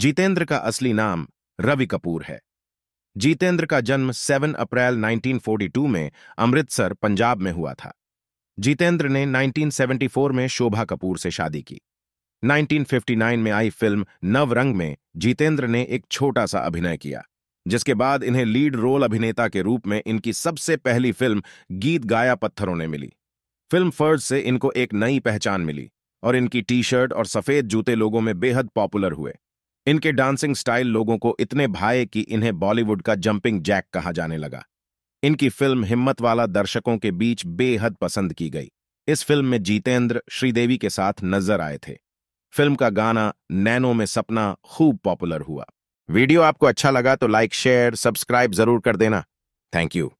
जितेंद्र का असली नाम रवि कपूर है जितेंद्र का जन्म 7 अप्रैल 1942 में अमृतसर पंजाब में हुआ था जितेंद्र ने 1974 में शोभा कपूर से शादी की 1959 में आई फिल्म नवरंग में जितेंद्र ने एक छोटा सा अभिनय किया जिसके बाद इन्हें लीड रोल अभिनेता के रूप में इनकी सबसे पहली फिल्म गीत गाया पत्थरों ने मिली फिल्म फर्ज से इनको एक नई पहचान मिली और इनकी टी शर्ट और सफेद जूते लोगों में बेहद पॉपुलर हुए इनके डांसिंग स्टाइल लोगों को इतने भाए कि इन्हें बॉलीवुड का जंपिंग जैक कहा जाने लगा इनकी फिल्म हिम्मत वाला दर्शकों के बीच बेहद पसंद की गई इस फिल्म में जीतेंद्र श्रीदेवी के साथ नजर आए थे फिल्म का गाना नैनो में सपना खूब पॉपुलर हुआ वीडियो आपको अच्छा लगा तो लाइक शेयर सब्सक्राइब जरूर कर देना थैंक यू